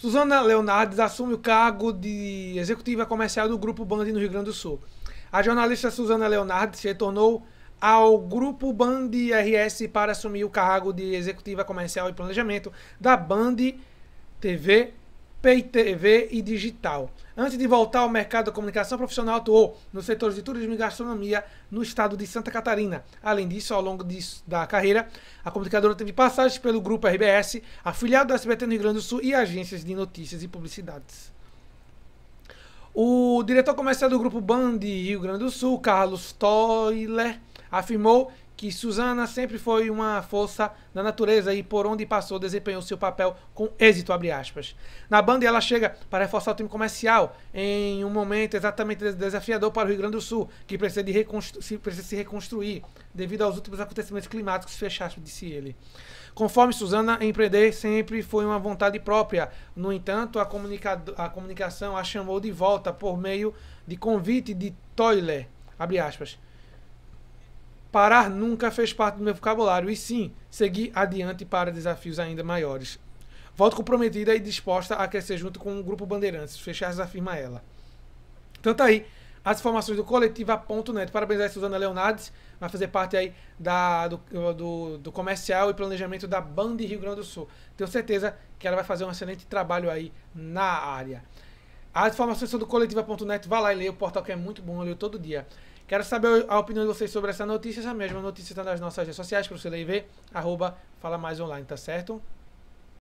Suzana Leonardes assume o cargo de executiva comercial do Grupo Band no Rio Grande do Sul. A jornalista Suzana Leonardes se retornou ao Grupo Band RS para assumir o cargo de executiva comercial e planejamento da Band TV PTV e digital. Antes de voltar ao mercado da comunicação profissional, atuou nos setores de turismo e gastronomia no estado de Santa Catarina. Além disso, ao longo disso, da carreira, a comunicadora teve passagens pelo grupo RBS, afiliado da SBT no Rio Grande do Sul e agências de notícias e publicidades. O diretor comercial do grupo Band Rio Grande do Sul, Carlos Toiler, afirmou que Susana sempre foi uma força da natureza e por onde passou desempenhou seu papel com êxito, Na banda ela chega para reforçar o time comercial em um momento exatamente desafiador para o Rio Grande do Sul, que precisa, de reconstru se, precisa se reconstruir devido aos últimos acontecimentos climáticos, fechaste, disse ele. Conforme Suzana, empreender sempre foi uma vontade própria. No entanto, a, comunica a comunicação a chamou de volta por meio de convite de Toiler, abre aspas, Parar nunca fez parte do meu vocabulário, e sim, seguir adiante para desafios ainda maiores. Volto comprometida e disposta a crescer junto com o Grupo Bandeirantes. Fechar afirma ela. Então tá aí as informações do coletiva.net. Parabéns a Suzana Leonardes, vai fazer parte aí da, do, do, do, comercial e planejamento da Band Rio Grande do Sul. Tenho certeza que ela vai fazer um excelente trabalho aí na área. As informações são do coletiva.net, vá lá e lê o portal que é muito bom, eu leio todo dia. Quero saber a opinião de vocês sobre essa notícia. Essa mesma notícia está nas nossas redes sociais, para você ler e ver. Arroba Fala Mais Online, tá certo?